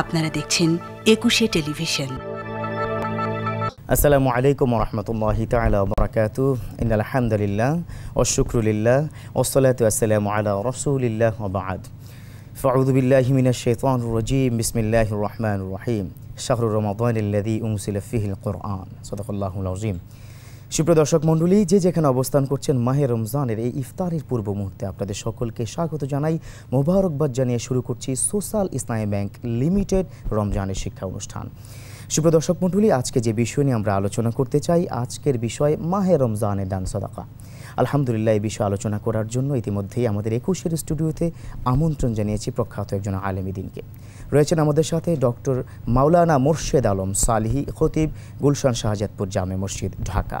আপনারা দেখছেন একুশে টেলিভিশন আসসালামু আলাইকুম রহমতুল্লাহ তালাকাত আলহামদুলিল্লাহ ও শুক্রুলিল্লাহ ওসলাত আসসালামু আলা রসুলিল্লাহ ওবাদ ফাউদুবিল্লাহ মিনা শেতন রজিম বিসমিল্লাহ রহমান রহিম শাহরুর রমাদান উমসিল ফিহিল কোরআন সদাকুল্লাহ আজিম সুপ্রিয় দর্শক মণ্ডলী যে যেখানে অবস্থান করছেন মাহে রমজানের এই ইফতারের পূর্ব মুহূর্তে আপনাদের সকলকে স্বাগত জানাই মোবারকবাদ জানিয়ে শুরু করছি সোশ্যাল ইসলামী ব্যাংক লিমিটেড রমজানের শিক্ষা অনুষ্ঠান সুপ্রিয় দর্শক মণ্ডলী আজকে যে বিষয় নিয়ে আমরা আলোচনা করতে চাই আজকের বিষয় মাহে রমজানের দান সদাকা আলহামদুলিল্লাহ এই বিষয়ে আলোচনা করার জন্য ইতিমধ্যেই আমাদের একুশের স্টুডিওতে আমন্ত্রণ জানিয়েছি প্রখ্যাত একজন আলেমিদিনকে রয়েছেন আমাদের সাথে ডক্টর মাওলানা মোর্শেদ আলম সালিহি খতিব গুলশান শাহজাদপুর জামে মসজিদ ঢাকা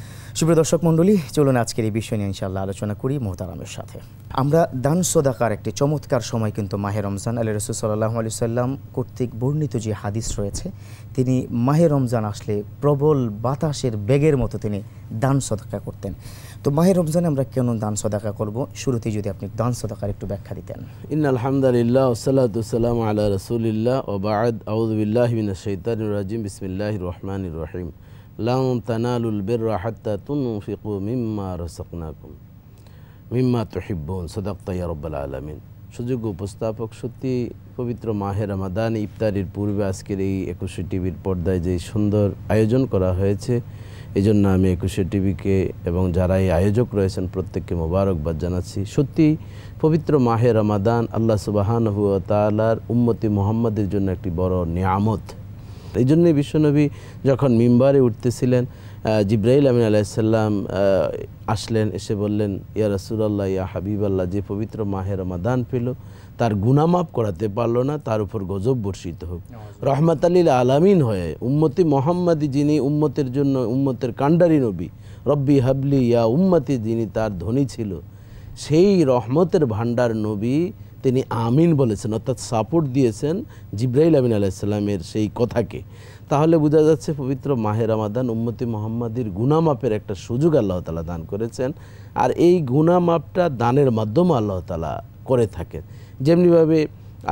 সুপ্রিয় দর্শক মণ্ডলী চলুন আজকের এই বিষয় নিয়ে ইনশাল্লাহ আলোচনা করি মোহতারামের সাথে আমরা দান সোদাকার একটি চমৎকার সময় কিন্তু মাহে রমজান আলী রসুল সাল্লাহ আলু সাল্লাম কর্তৃক বর্ণিত যে হাদিস রয়েছে তিনি মাহে রমজান আসলে প্রবল বাতাসের বেগের মতো তিনি দান সদাকা করতেন তো মাহে রমজানে আমরা কেন দান সদাকা করব শুরুতে যদি আপনি দান সদাকার একটু ব্যাখ্যা দিতেন ইন আলহামদুলিল্লাহ ওসালাতাম আল্লাহ রসুলিল্লাহ ওবায়দ আউদ্দিল্লাহমিন শৈতানুর রাজিম বিসমিল্লাহ রহমান রহিম লাউ তানালুল বের হাত্তা তুনফিকু মিম্মা রসাকনাকুম মিম্মা তহিব্বন সদাক্তা ইয়ারব্বাল আলমিন সুযোগ্য উপস্থাপক সত্যি পবিত্র মাহের রামাদান ইফতারির পূর্বে আজকের এই একুশে টিভির পর্দায় যে সুন্দর আয়োজন করা হয়েছে এই জন্য আমি একুশে টিভিকে এবং যারা এই আয়োজক রয়েছেন প্রত্যেককে মোবারকবাদ জানাচ্ছি সত্যি পবিত্র মাহের রামাদান আল্লাহ সুবাহান হুয়া তালার উম্মতি মোহাম্মদের জন্য একটি বড় নিয়ামত এই জন্যই বিশ্বনবী যখন মিম্বারে উঠতেছিলেন জিব্রাহিল আমিন আলাইসাল্লাম আসলেন এসে বললেন ইয়া রাসুল্লাহ ইয়া হাবিব আল্লাহ যে পবিত্র মাহের মাদান পেল তার গুনামাপ করাতে পারলো না তার উপর গজব বর্ষিত হোক রহমত আলীল আলামিন হয়ে উম্মতি মোহাম্মদি যিনি উম্মতের জন্য উম্মতের কাণ্ডারি নবী রব্বি হাবলি ইয়া উম্মতি যিনি তার ধনী ছিল সেই রহমতের ভাণ্ডার নবী তিনি আমিন বলেছেন অর্থাৎ সাপোর্ট দিয়েছেন জিব্রাহিল আমিন আলাইসাল্লামের সেই কথাকে তাহলে বোঝা যাচ্ছে পবিত্র মাহের রামাদান উম্মতি মোহাম্মদীর গুনামাপের একটা সুযোগ আল্লাহ তালা দান করেছেন আর এই গুনামাপটা দানের মাধ্যমে আল্লাহ তালা করে থাকেন যেমনিভাবে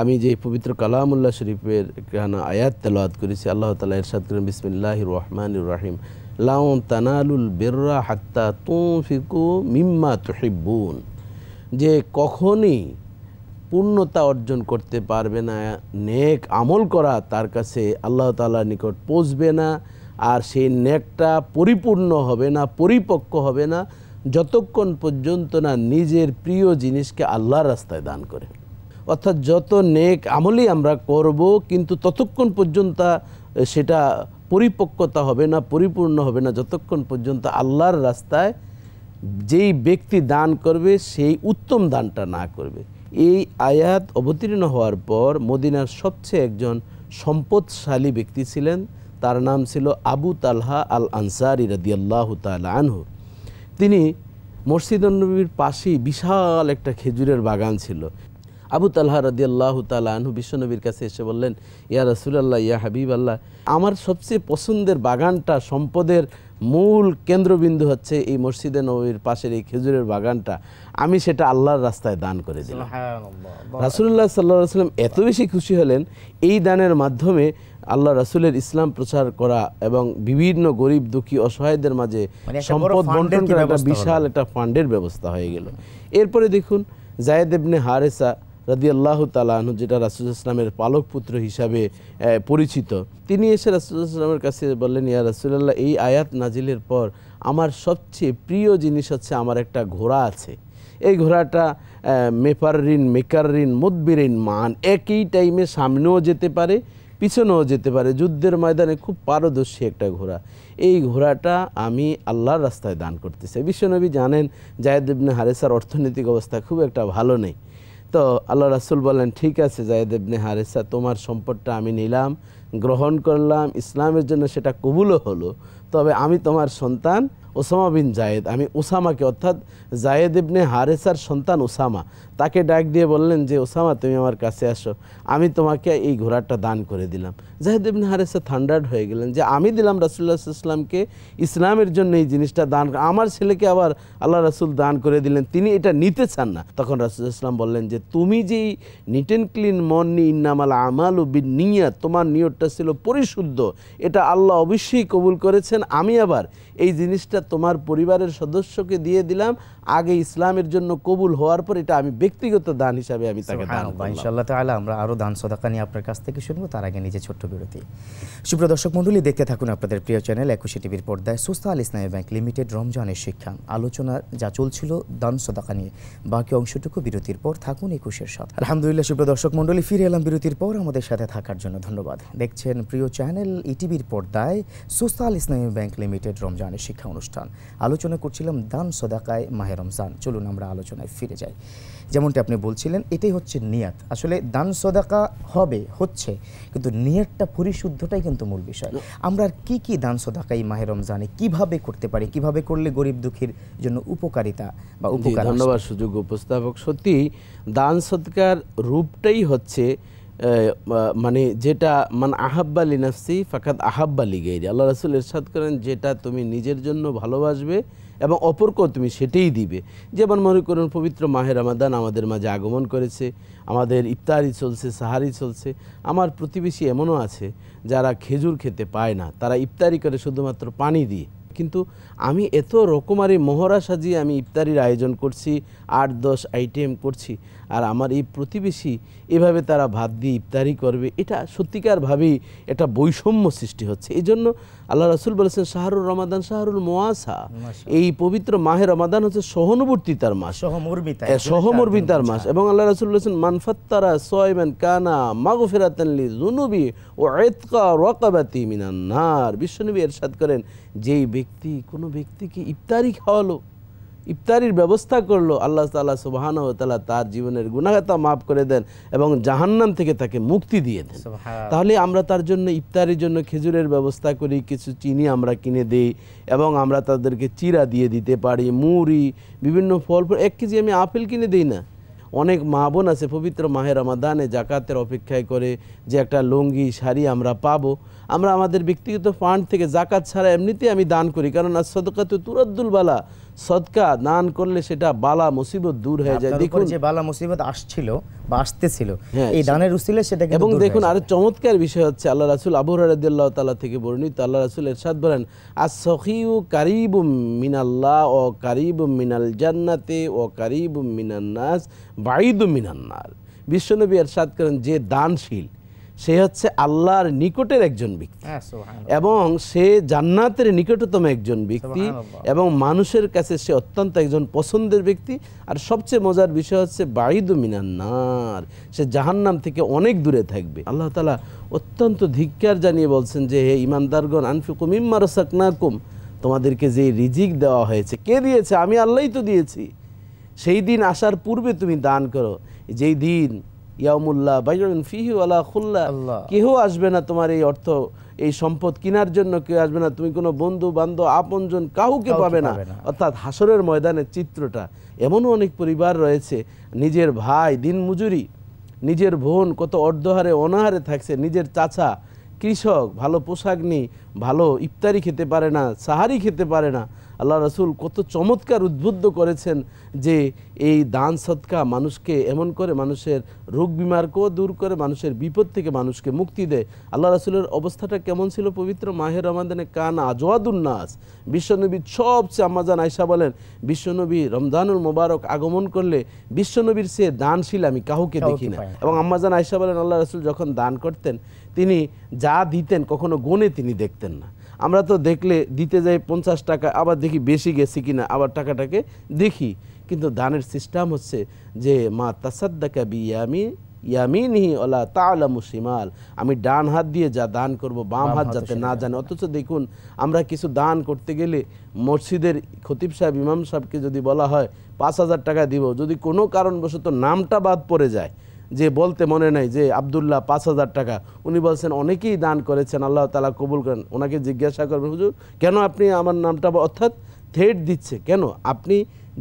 আমি যে পবিত্র কালামুল্লাহ শরীফের কানা আয়াত তেলাওয়াত করেছি আল্লাহ তালা এরশাদ করেন বিসমিল্লাহ রহমান রাহিম লাউন তানালুল বেররা হাত্তা তু ফিকু মিম্মা তহিবুন যে কখনই পূর্ণতা অর্জন করতে পারবে না নেক আমল করা তার কাছে আল্লাহ তালার নিকট পৌঁছবে না আর সেই নেকটা পরিপূর্ণ হবে না পরিপক্ক হবে না যতক্ষণ পর্যন্ত না নিজের প্রিয় জিনিসকে আল্লাহর রাস্তায় দান করে অর্থাৎ যত নেক আমলই আমরা করব কিন্তু ততক্ষণ পর্যন্ত সেটা পরিপক্কতা হবে না পরিপূর্ণ হবে না যতক্ষণ পর্যন্ত আল্লাহর রাস্তায় যেই ব্যক্তি দান করবে সেই উত্তম দানটা না করবে এই আয়াত অবতীর্ণ হওয়ার পর মদিনার সবচেয়ে একজন সম্পদশালী ব্যক্তি ছিলেন তার নাম ছিল আবু তালহা আল আনসারি রদিয়াল্লাহ তালা আনহু তিনি মসজিদ নবীর পাশেই বিশাল একটা খেজুরের বাগান ছিল আবু তালহা রদিয়াল্লাহ আল্লাহ আনহু বিশ্বনবীর কাছে এসে বললেন ইয়া আল্লাহ ইয়া হাবিব আল্লাহ আমার সবচেয়ে পছন্দের বাগানটা সম্পদের মূল কেন্দ্রবিন্দু হচ্ছে এই মসজিদে নবীর পাশের এই খেজুরের বাগানটা আমি সেটা আল্লাহর রাস্তায় দান করে দিলাম রাসুল্লাহ সাল্লাহ সাল্লাম এত বেশি খুশি হলেন এই দানের মাধ্যমে আল্লাহ রাসুলের ইসলাম প্রচার করা এবং বিভিন্ন গরিব দুঃখী অসহায়দের মাঝে মানে সম্পদ বন্টন করা একটা বিশাল একটা ফান্ডের ব্যবস্থা হয়ে গেল এরপরে দেখুন জায়দেবনে হারেসা রাদি আল্লাহ তালাহনু যেটা রাসুল ইসলামের পালক পুত্র হিসাবে পরিচিত তিনি এসে রাসুল ইসলামের কাছে বললেন ইয়া রাসুল্লাহ এই আয়াত নাজিলের পর আমার সবচেয়ে প্রিয় জিনিস হচ্ছে আমার একটা ঘোড়া আছে এই ঘোড়াটা মেপার ঋণ মেকার ঋণ মুদবির মান একই টাইমে সামনেও যেতে পারে পিছনেও যেতে পারে যুদ্ধের ময়দানে খুব পারদর্শী একটা ঘোড়া এই ঘোড়াটা আমি আল্লাহর রাস্তায় দান করতেছি বিশ্বনবী জানেন জায়দ ইবনে হারেসার অর্থনৈতিক অবস্থা খুব একটা ভালো নেই তো আল্লাহ রাসুল বললেন ঠিক আছে জায়দ ইবনে হারেসা তোমার সম্পদটা আমি নিলাম গ্রহণ করলাম ইসলামের জন্য সেটা কবুলও হলো তবে আমি তোমার সন্তান ওসামা বিন জায়েদ আমি ওসামাকে অর্থাৎ জায়দ ইবনে হারেসার সন্তান ওসামা তাকে ডাক দিয়ে বললেন যে ওসামা তুমি আমার কাছে আসো আমি তোমাকে এই ঘোড়াটা দান করে দিলাম জাহেদ ইবনে হারেসা থান্ডার্ড হয়ে গেলেন যে আমি দিলাম রাসুল্লাহ ইসলামকে ইসলামের জন্য এই জিনিসটা দান আমার ছেলেকে আবার আল্লাহ রাসুল দান করে দিলেন তিনি এটা নিতে চান না তখন রাসুল ইসলাম বললেন যে তুমি যেই নিট অ্যান্ড ক্লিন মন ইন্নামাল আমাল ও নিয়া তোমার নিয়তটা ছিল পরিশুদ্ধ এটা আল্লাহ অবশ্যই কবুল করেছেন আমি আবার এই জিনিসটা তোমার পরিবারের সদস্যকে দিয়ে দিলাম আগে ইসলামের জন্য কবুল হওয়ার পর এটা আমি ব্যক্তিগত দান হিসাবে আমি তাকে দান করব ইনশাআল্লাহ তাআলা আমরা আরো দান সদাকা নিয়ে আপনার কাছ থেকে শুনবো তার আগে নিজে ছোট্ট বিরতি সুপ্রিয় দর্শক মণ্ডলী দেখতে থাকুন আপনাদের প্রিয় চ্যানেল একুশে টিভির পর্দায় সুস্থ আল ইসলামী ব্যাংক লিমিটেড রমজানের শিক্ষা আলোচনা যা চলছিল দান সদাকা নিয়ে বাকি অংশটুকু বিরতির পর থাকুন একুশের সাথে আলহামদুলিল্লাহ সুপ্রিয় দর্শক মণ্ডলী ফিরে এলাম বিরতির পর আমাদের সাথে থাকার জন্য ধন্যবাদ দেখছেন প্রিয় চ্যানেল ইটিভির পর্দায় সুস্থ আল ইসলামী ব্যাংক লিমিটেড রমজানের শিক্ষা অনুষ্ঠান আলোচনা করছিলাম দান সদাকায় মাহে রমজান চলুন আমরা আলোচনায় ফিরে যাই যেমনটি আপনি বলছিলেন এটাই হচ্ছে নিয়াত আসলে দান সদাকা হবে হচ্ছে কিন্তু নিয়াতটা পরিশুদ্ধটাই কিন্তু মূল বিষয় আমরা আর কী কী দান সদাকা এই মাহের রমজানে কিভাবে করতে পারি কিভাবে করলে গরিব দুঃখীর জন্য উপকারিতা বা উপকার ধন্যবাদ সুযোগ্য উপস্থাপক সত্যি দান সদকার রূপটাই হচ্ছে মানে যেটা মান আহাব্বা লিনাফসি ফাকাত আহাব্বা লিগেরি আল্লাহ রাসুল এরশাদ করেন যেটা তুমি নিজের জন্য ভালোবাসবে এবং অপরকেও তুমি সেটাই দিবে যেমন মনে করুন পবিত্র মাহের রামাদান আমাদের মাঝে আগমন করেছে আমাদের ইফতারি চলছে সাহারি চলছে আমার প্রতিবেশী এমনও আছে যারা খেজুর খেতে পায় না তারা ইফতারি করে শুধুমাত্র পানি দিয়ে কিন্তু আমি এত রকমারি মহড়া সাজিয়ে আমি ইফতারির আয়োজন করছি আট দশ আইটেম করছি আর আমার এই প্রতিবেশী এভাবে তারা ভাত দিয়ে ইফতারি করবে এটা সত্যিকারভাবেই এটা বৈষম্য সৃষ্টি হচ্ছে এই জন্য আল্লাহ রসুল বলেছেন শাহরুল রমাদান শাহরুল মোয়াসা এই পবিত্র মাহের রমাদান হচ্ছে সহনুবর্তিতার মাস সহমর্মিতার মাস এবং আল্লাহ রাসুল বলেছেন মানফাত্তারা সয়মেন কানা মাগু ফেরাতানলি জুনুবি ও এতকা রকাবাতি মিনান্নার বিশ্বনবী এরশাদ করেন যেই ব্যক্তি ব্যক্তি কোনো ব্যক্তিকে ইফতারি খাওয়ালো ইফতারির ব্যবস্থা করলো আল্লাহ তালা সুবাহানতালা তার জীবনের গুণাগাতা মাফ করে দেন এবং জাহান্নাম থেকে তাকে মুক্তি দিয়ে দেন তাহলে আমরা তার জন্য ইফতারির জন্য খেজুরের ব্যবস্থা করি কিছু চিনি আমরা কিনে দিই এবং আমরা তাদেরকে চিরা দিয়ে দিতে পারি মুড়ি বিভিন্ন ফল এক কেজি আমি আপেল কিনে দিই না অনেক মা বোন আছে পবিত্র মাহের রমাদানে জাকাতের অপেক্ষায় করে যে একটা লুঙ্গি শাড়ি আমরা পাবো আমরা আমাদের ব্যক্তিগত ফান্ড থেকে জাকাত ছাড়া এমনিতেই আমি দান করি কারণ আর সদকাতে তুরদ্দুল বালা সদকা দান করলে সেটা বালা মুসিবত দূর হয়ে যায় দেখুন যে বালা মুসিবত আসছিল বা আসতেছিল হ্যাঁ, এই দানের উসিলে সেটা এবং দেখুন আরো চমৎকার বিষয় হচ্ছে আল্লাহ রাসুল আবু রাদিয়াল্লাহ তাআলা থেকে বর্ণিত আল্লাহ রাসুল এরশাদ বলেন ও কারিব মিনাল্লাহ ও কারিব মিনাল জান্নাতে ও কারিব মিনান নাস বাঈদুম মিনান নার বিশ্বনবী করেন যে দানশীল সে হচ্ছে আল্লাহর নিকটের একজন ব্যক্তি হ্যাঁ, এবং সে জান্নাতের নিকটতম একজন ব্যক্তি এবং মানুষের কাছে সে অত্যন্ত একজন পছন্দের ব্যক্তি আর সবচেয়ে মজার বিষয় হচ্ছে বাড়িদু মিনান্নার সে জাহান্নাম থেকে অনেক দূরে থাকবে আল্লাহ তালা অত্যন্ত ধিক্কার জানিয়ে বলছেন যে হে ইমানদারগণ আনফিকুম ইম্মার সাকনাকুম তোমাদেরকে যে রিজিক দেওয়া হয়েছে কে দিয়েছে আমি আল্লাহই তো দিয়েছি সেই দিন আসার পূর্বে তুমি দান করো যেই দিন ইয়াউমুল্লাহ বাইরুন ফিহি ওয়ালা খুল্লা কেহ আসবে না তোমার এই অর্থ এই সম্পদ কেনার জন্য কেউ আসবে না তুমি কোনো বন্ধু বান্ধব আপনজন কাউকে পাবে না অর্থাৎ হাসরের ময়দানের চিত্রটা এমনও অনেক পরিবার রয়েছে নিজের ভাই দিন মজুরি নিজের বোন কত অর্ধহারে অনাহারে থাকছে নিজের চাচা কৃষক ভালো পোশাক নেই ভালো ইফতারি খেতে পারে না সাহারি খেতে পারে না আল্লাহ রসুল কত চমৎকার উদ্বুদ্ধ করেছেন যে এই দান সৎকা মানুষকে এমন করে মানুষের রোগ বিমারকেও দূর করে মানুষের বিপদ থেকে মানুষকে মুক্তি দেয় আল্লাহ রসুলের অবস্থাটা কেমন ছিল পবিত্র মাহের রমাদানে কান আজওয়াদুন্নাস বিশ্বনবী সবচেয়ে আম্মাজান আয়সা বলেন বিশ্বনবী রমজানুল মোবারক আগমন করলে বিশ্বনবীর সে দানশীল আমি কাহুকে দেখি না এবং আম্মাজান আয়সা বলেন আল্লাহ রসুল যখন দান করতেন তিনি যা দিতেন কখনো গুণে তিনি দেখতেন না আমরা তো দেখলে দিতে যাই পঞ্চাশ টাকা আবার দেখি বেশি গেছি কিনা আবার টাকাটাকে দেখি কিন্তু দানের সিস্টেম হচ্ছে যে মা তাসাদ্দাকা বিয়ামি ইয়ামিনহি ওলা তালা মুসিমাল আমি ডান হাত দিয়ে যা দান করব বাম হাত যাতে না জানে অথচ দেখুন আমরা কিছু দান করতে গেলে মসজিদের খতিব সাহেব ইমাম সাহেবকে যদি বলা হয় পাঁচ হাজার টাকা দিব যদি কোনো কারণবশত নামটা বাদ পড়ে যায় যে বলতে মনে নাই যে আবদুল্লাহ পাঁচ হাজার টাকা উনি বলছেন অনেকেই দান করেছেন আল্লাহ তালা কবুল করেন ওনাকে জিজ্ঞাসা করবেন হুজুর কেন আপনি আমার নামটা অর্থাৎ থেট দিচ্ছে কেন আপনি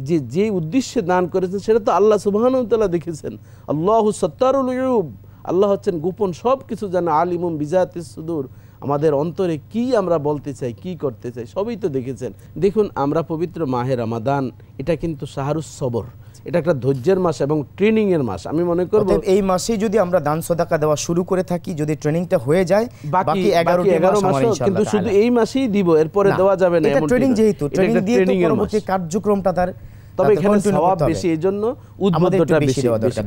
যে যে উদ্দেশ্যে দান করেছেন সেটা তো আল্লাহ সুবাহানুতাল্লাহ দেখেছেন আল্লাহ সত্তারুল ইউব আল্লাহ হচ্ছেন গোপন সব কিছু জানা আলিমুম বিজাতে সুদূর আমাদের অন্তরে কি আমরা বলতে চাই কি করতে চাই সবই তো দেখেছেন দেখুন আমরা পবিত্র মাহের আমাদান এটা কিন্তু শাহরুস সবর এটা একটা ধৈর্যের মাস এবং ট্রেনিং এর মাস আমি মনে করব এই মাসেই যদি আমরা দান সদাকা দেওয়া শুরু করে থাকি যদি ট্রেনিংটা হয়ে যায় বাকি 11 11 মাস কিন্তু শুধু এই মাসেই দিব এরপরে দেওয়া যাবে না ট্রেনিং যেহেতু ট্রেনিং দিয়ে পরবর্তী কার্যক্রমটা তার তবে এখানে স্বভাব বেশি এই জন্য উদ্বুদ্ধটা বেশি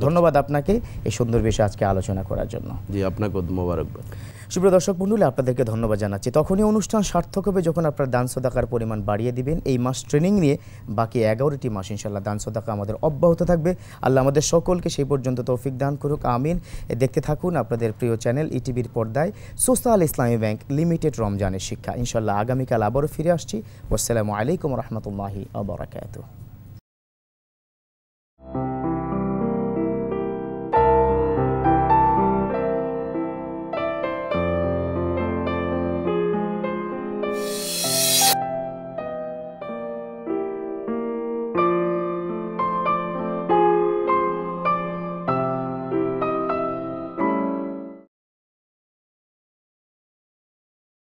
ধন্যবাদ আপনাকে এই সুন্দর বিষয়ে আজকে আলোচনা করার জন্য জি আপনাকে মোবারকবাদ সুপ্রিয় দর্শক মণ্ডলী আপনাদেরকে ধন্যবাদ জানাচ্ছি তখনই অনুষ্ঠান সার্থক হবে যখন আপনার দান সদাকার পরিমাণ বাড়িয়ে দিবেন এই মাস ট্রেনিং নিয়ে বাকি এগারোটি মাস ইনশাল্লাহ দান সদাকা আমাদের অব্যাহত থাকবে আল্লাহ আমাদের সকলকে সেই পর্যন্ত তৌফিক দান করুক আমিন দেখতে থাকুন আপনাদের প্রিয় চ্যানেল ইটিভির e পর্দায় সোশ্যাল ইসলামী ব্যাংক লিমিটেড রমজানের শিক্ষা ইনশাল্লাহ আগামীকাল আবারও ফিরে আসছি আসসালামু আলাইকুম রহমতুল্লাহি আবরাকাত